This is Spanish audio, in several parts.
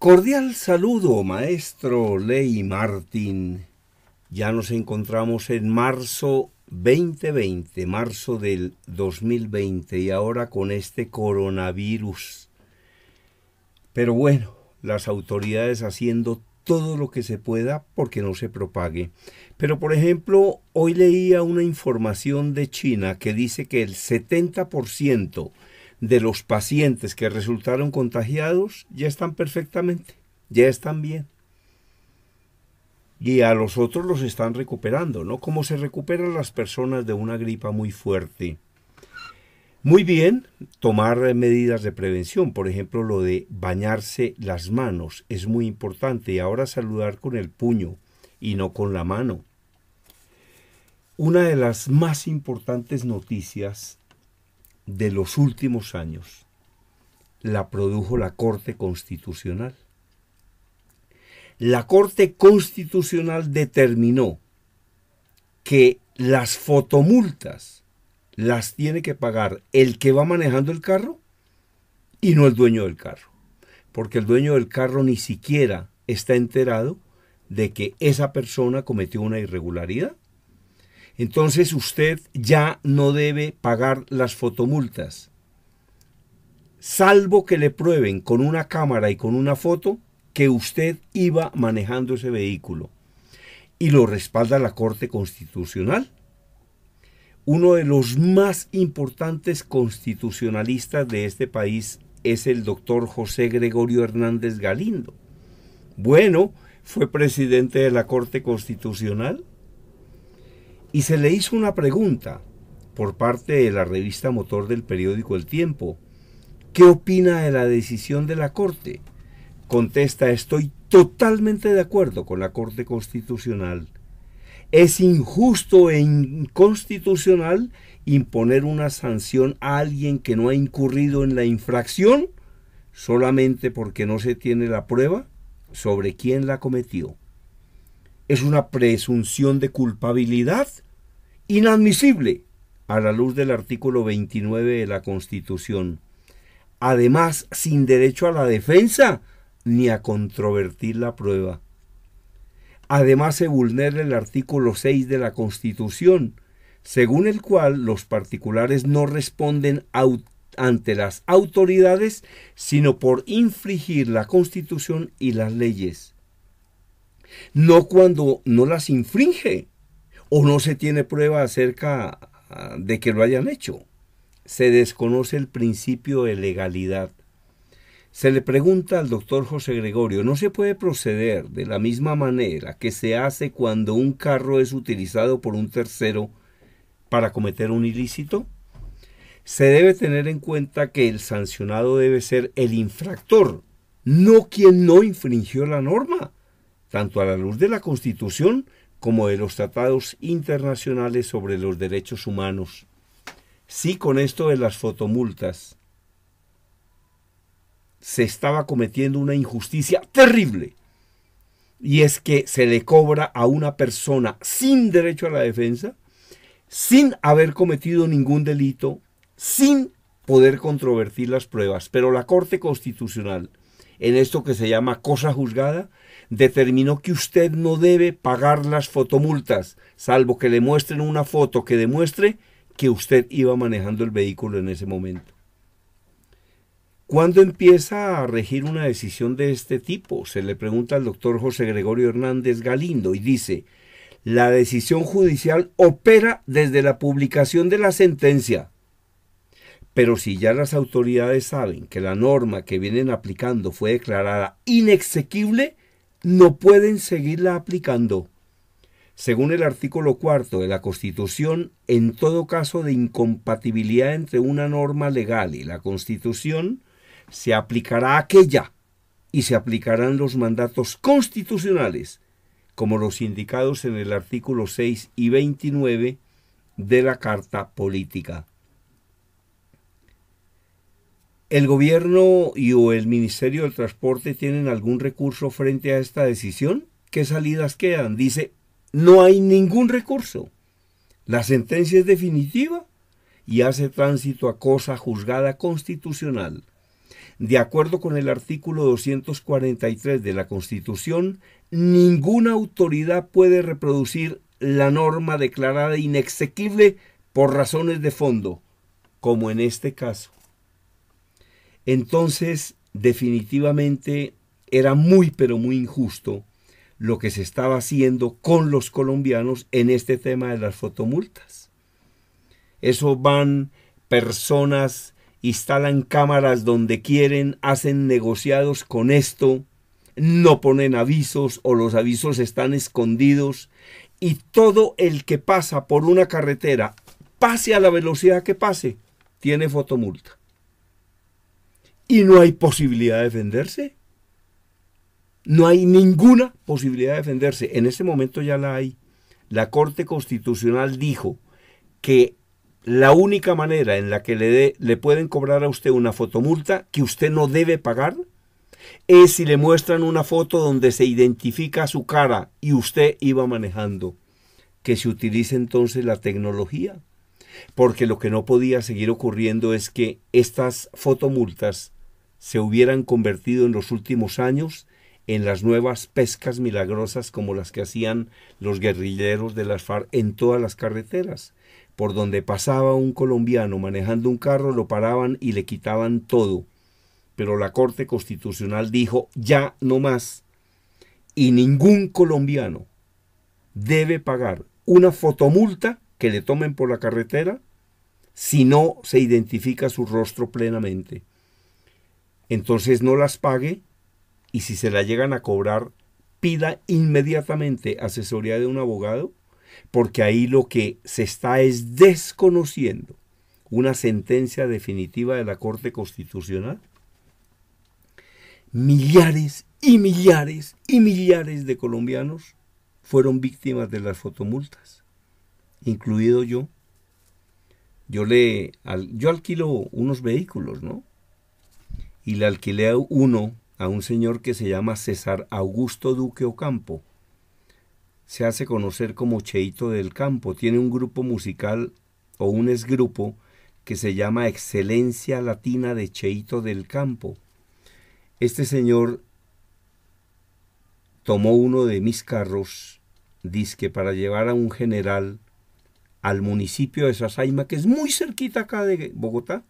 Cordial saludo, maestro Ley Martín. Ya nos encontramos en marzo 2020, marzo del 2020, y ahora con este coronavirus. Pero bueno, las autoridades haciendo todo lo que se pueda porque no se propague. Pero por ejemplo, hoy leía una información de China que dice que el 70% de los pacientes que resultaron contagiados ya están perfectamente, ya están bien. Y a los otros los están recuperando, ¿no? Como se recuperan las personas de una gripa muy fuerte. Muy bien, tomar medidas de prevención, por ejemplo, lo de bañarse las manos es muy importante y ahora saludar con el puño y no con la mano. Una de las más importantes noticias de los últimos años la produjo la Corte Constitucional. La Corte Constitucional determinó que las fotomultas las tiene que pagar el que va manejando el carro y no el dueño del carro. Porque el dueño del carro ni siquiera está enterado de que esa persona cometió una irregularidad entonces usted ya no debe pagar las fotomultas, salvo que le prueben con una cámara y con una foto que usted iba manejando ese vehículo. Y lo respalda la Corte Constitucional, uno de los más importantes constitucionalistas de este país es el doctor José Gregorio Hernández Galindo. Bueno, fue presidente de la Corte Constitucional, y se le hizo una pregunta por parte de la revista Motor del periódico El Tiempo. ¿Qué opina de la decisión de la Corte? Contesta, estoy totalmente de acuerdo con la Corte Constitucional. Es injusto e inconstitucional imponer una sanción a alguien que no ha incurrido en la infracción solamente porque no se tiene la prueba sobre quién la cometió es una presunción de culpabilidad inadmisible a la luz del artículo 29 de la Constitución. Además, sin derecho a la defensa ni a controvertir la prueba. Además, se vulnera el artículo 6 de la Constitución, según el cual los particulares no responden ante las autoridades, sino por infringir la Constitución y las leyes no cuando no las infringe o no se tiene prueba acerca ah, de que lo hayan hecho. Se desconoce el principio de legalidad. Se le pregunta al doctor José Gregorio, ¿no se puede proceder de la misma manera que se hace cuando un carro es utilizado por un tercero para cometer un ilícito? Se debe tener en cuenta que el sancionado debe ser el infractor, no quien no infringió la norma tanto a la luz de la Constitución como de los tratados internacionales sobre los derechos humanos. Sí con esto de las fotomultas. Se estaba cometiendo una injusticia terrible. Y es que se le cobra a una persona sin derecho a la defensa, sin haber cometido ningún delito, sin poder controvertir las pruebas. Pero la Corte Constitucional en esto que se llama cosa juzgada, determinó que usted no debe pagar las fotomultas, salvo que le muestren una foto que demuestre que usted iba manejando el vehículo en ese momento. ¿Cuándo empieza a regir una decisión de este tipo? Se le pregunta al doctor José Gregorio Hernández Galindo y dice, la decisión judicial opera desde la publicación de la sentencia pero si ya las autoridades saben que la norma que vienen aplicando fue declarada inexequible, no pueden seguirla aplicando. Según el artículo cuarto de la Constitución, en todo caso de incompatibilidad entre una norma legal y la Constitución, se aplicará aquella y se aplicarán los mandatos constitucionales, como los indicados en el artículo 6 y 29 de la Carta Política. ¿El gobierno y o el Ministerio del Transporte tienen algún recurso frente a esta decisión? ¿Qué salidas quedan? Dice, no hay ningún recurso. La sentencia es definitiva y hace tránsito a cosa juzgada constitucional. De acuerdo con el artículo 243 de la Constitución, ninguna autoridad puede reproducir la norma declarada inexequible por razones de fondo, como en este caso entonces definitivamente era muy pero muy injusto lo que se estaba haciendo con los colombianos en este tema de las fotomultas. Eso van personas, instalan cámaras donde quieren, hacen negociados con esto, no ponen avisos o los avisos están escondidos y todo el que pasa por una carretera, pase a la velocidad que pase, tiene fotomulta y no hay posibilidad de defenderse. No hay ninguna posibilidad de defenderse. En ese momento ya la hay. La Corte Constitucional dijo que la única manera en la que le, le pueden cobrar a usted una fotomulta que usted no debe pagar es si le muestran una foto donde se identifica su cara y usted iba manejando. Que se utilice entonces la tecnología. Porque lo que no podía seguir ocurriendo es que estas fotomultas se hubieran convertido en los últimos años en las nuevas pescas milagrosas como las que hacían los guerrilleros de las FARC en todas las carreteras. Por donde pasaba un colombiano manejando un carro lo paraban y le quitaban todo. Pero la Corte Constitucional dijo ya no más. Y ningún colombiano debe pagar una fotomulta que le tomen por la carretera si no se identifica su rostro plenamente entonces no las pague y si se la llegan a cobrar, pida inmediatamente asesoría de un abogado, porque ahí lo que se está es desconociendo una sentencia definitiva de la Corte Constitucional. Millares y millares y millares de colombianos fueron víctimas de las fotomultas, incluido yo. Yo le yo alquilo unos vehículos, ¿no? y le alquilé uno a un señor que se llama César Augusto Duque Ocampo. Se hace conocer como Cheito del Campo. Tiene un grupo musical o un exgrupo que se llama Excelencia Latina de Cheito del Campo. Este señor tomó uno de mis carros, disque para llevar a un general al municipio de Sasaima, que es muy cerquita acá de Bogotá,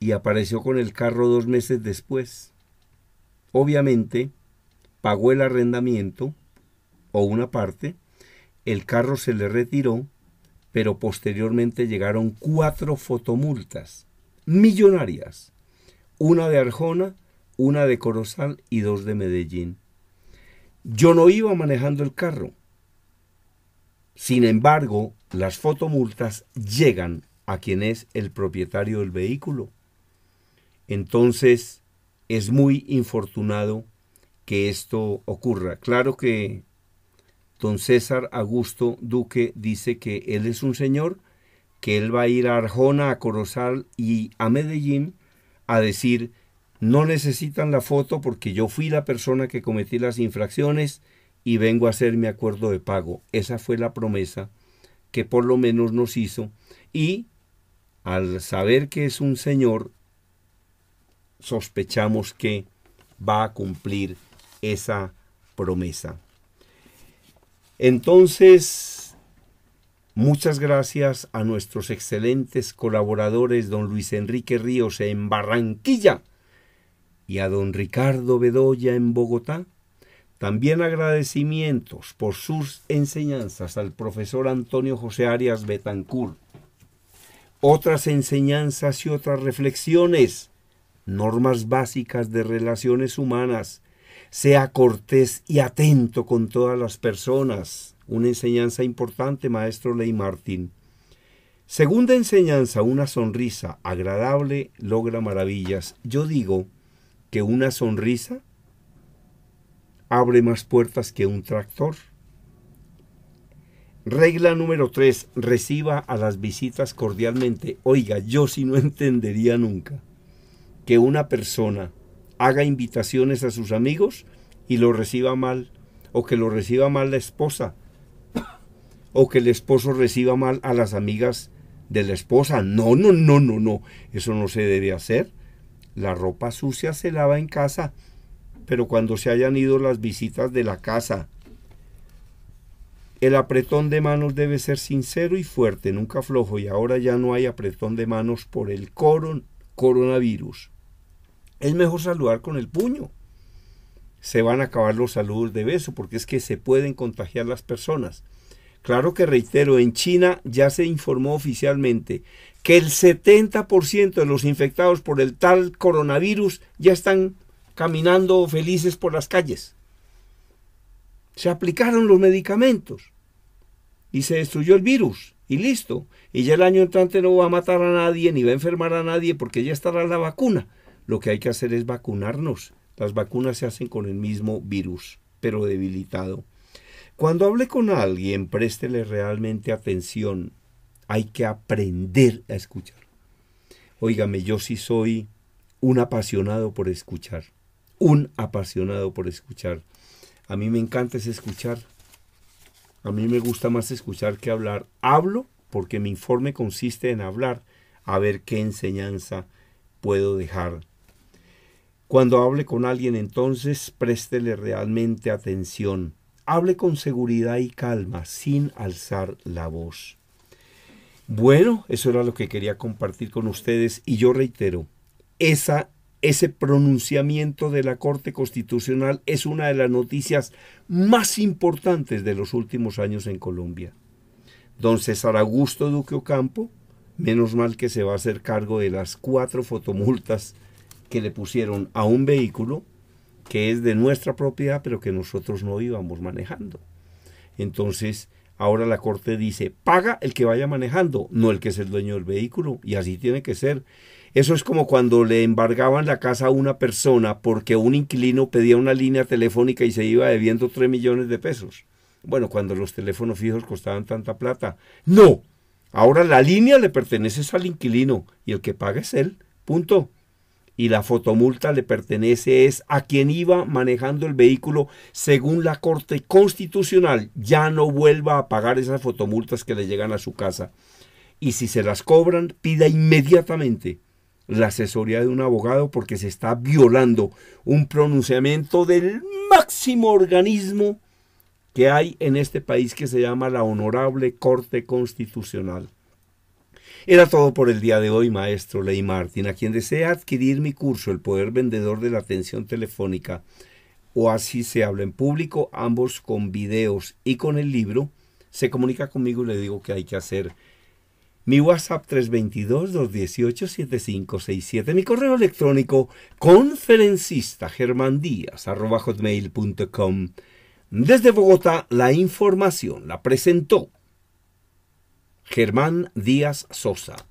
y apareció con el carro dos meses después. Obviamente, pagó el arrendamiento o una parte, el carro se le retiró, pero posteriormente llegaron cuatro fotomultas millonarias, una de Arjona, una de Corozal y dos de Medellín. Yo no iba manejando el carro. Sin embargo, las fotomultas llegan a quien es el propietario del vehículo. Entonces, es muy infortunado que esto ocurra. Claro que don César Augusto Duque dice que él es un señor, que él va a ir a Arjona, a Corozal y a Medellín a decir, no necesitan la foto porque yo fui la persona que cometí las infracciones y vengo a hacer mi acuerdo de pago. Esa fue la promesa que por lo menos nos hizo y al saber que es un señor sospechamos que va a cumplir esa promesa. Entonces, muchas gracias a nuestros excelentes colaboradores, don Luis Enrique Ríos en Barranquilla y a don Ricardo Bedoya en Bogotá. También agradecimientos por sus enseñanzas al profesor Antonio José Arias Betancourt. Otras enseñanzas y otras reflexiones normas básicas de relaciones humanas, sea cortés y atento con todas las personas. Una enseñanza importante, maestro Ley Martín. Segunda enseñanza, una sonrisa agradable logra maravillas. Yo digo que una sonrisa abre más puertas que un tractor. Regla número tres, Reciba a las visitas cordialmente. Oiga, yo si no entendería nunca que una persona haga invitaciones a sus amigos y lo reciba mal, o que lo reciba mal la esposa, o que el esposo reciba mal a las amigas de la esposa. No, no, no, no, no, eso no se debe hacer. La ropa sucia se lava en casa, pero cuando se hayan ido las visitas de la casa. El apretón de manos debe ser sincero y fuerte, nunca flojo, y ahora ya no hay apretón de manos por el coronavirus es mejor saludar con el puño. Se van a acabar los saludos de beso porque es que se pueden contagiar las personas. Claro que reitero, en China ya se informó oficialmente que el 70% de los infectados por el tal coronavirus ya están caminando felices por las calles. Se aplicaron los medicamentos y se destruyó el virus y listo. Y ya el año entrante no va a matar a nadie ni va a enfermar a nadie porque ya estará la vacuna lo que hay que hacer es vacunarnos. Las vacunas se hacen con el mismo virus, pero debilitado. Cuando hable con alguien, préstele realmente atención. Hay que aprender a escuchar. Óigame, yo sí soy un apasionado por escuchar. Un apasionado por escuchar. A mí me encanta escuchar. A mí me gusta más escuchar que hablar. Hablo porque mi informe consiste en hablar, a ver qué enseñanza puedo dejar cuando hable con alguien entonces, préstele realmente atención. Hable con seguridad y calma, sin alzar la voz. Bueno, eso era lo que quería compartir con ustedes y yo reitero, esa, ese pronunciamiento de la Corte Constitucional es una de las noticias más importantes de los últimos años en Colombia. Don César Augusto Duque Ocampo, menos mal que se va a hacer cargo de las cuatro fotomultas que le pusieron a un vehículo que es de nuestra propiedad, pero que nosotros no íbamos manejando. Entonces, ahora la Corte dice, paga el que vaya manejando, no el que es el dueño del vehículo, y así tiene que ser. Eso es como cuando le embargaban la casa a una persona porque un inquilino pedía una línea telefónica y se iba debiendo 3 millones de pesos. Bueno, cuando los teléfonos fijos costaban tanta plata. No, ahora la línea le pertenece al inquilino y el que paga es él. Punto y la fotomulta le pertenece es a quien iba manejando el vehículo según la Corte Constitucional ya no vuelva a pagar esas fotomultas que le llegan a su casa. Y si se las cobran, pida inmediatamente la asesoría de un abogado porque se está violando un pronunciamiento del máximo organismo que hay en este país que se llama la Honorable Corte Constitucional. Era todo por el día de hoy, maestro Ley Martin. A quien desea adquirir mi curso, El Poder Vendedor de la Atención Telefónica, o así se habla en público, ambos con videos y con el libro, se comunica conmigo y le digo que hay que hacer. Mi WhatsApp 322-218-7567. Mi correo electrónico conferencista Desde Bogotá, la información la presentó Germán Díaz Sosa.